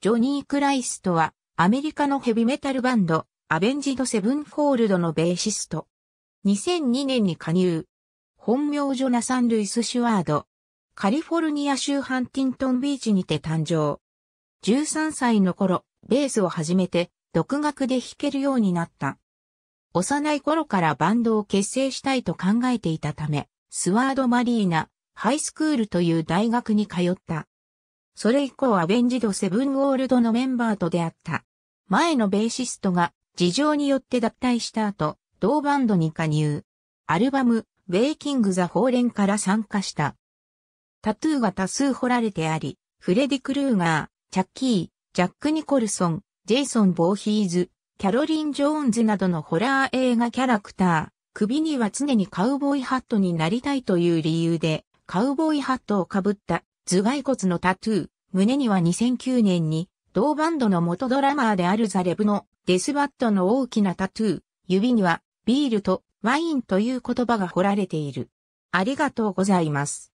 ジョニー・クライストは、アメリカのヘビメタルバンド、アベンジド・セブンフォールドのベーシスト。2002年に加入。本名ジョナサン・ルイス・シュワード。カリフォルニア州ハンティントンビーチにて誕生。13歳の頃、ベースを始めて、独学で弾けるようになった。幼い頃からバンドを結成したいと考えていたため、スワード・マリーナ、ハイスクールという大学に通った。それ以降はベンジド・セブン・ゴールドのメンバーと出会った。前のベーシストが事情によって脱退した後、同バンドに加入。アルバム、ウェイキング・ザ・フォーレンから参加した。タトゥーが多数彫られてあり、フレディ・クルーガー、チャッキー、ジャック・ニコルソン、ジェイソン・ボーヒーズ、キャロリン・ジョーンズなどのホラー映画キャラクター、首には常にカウボーイハットになりたいという理由で、カウボーイハットをかぶった頭蓋骨のタトゥー、胸には2009年に、同バンドの元ドラマーであるザレブのデスバットの大きなタトゥー、指にはビールとワインという言葉が彫られている。ありがとうございます。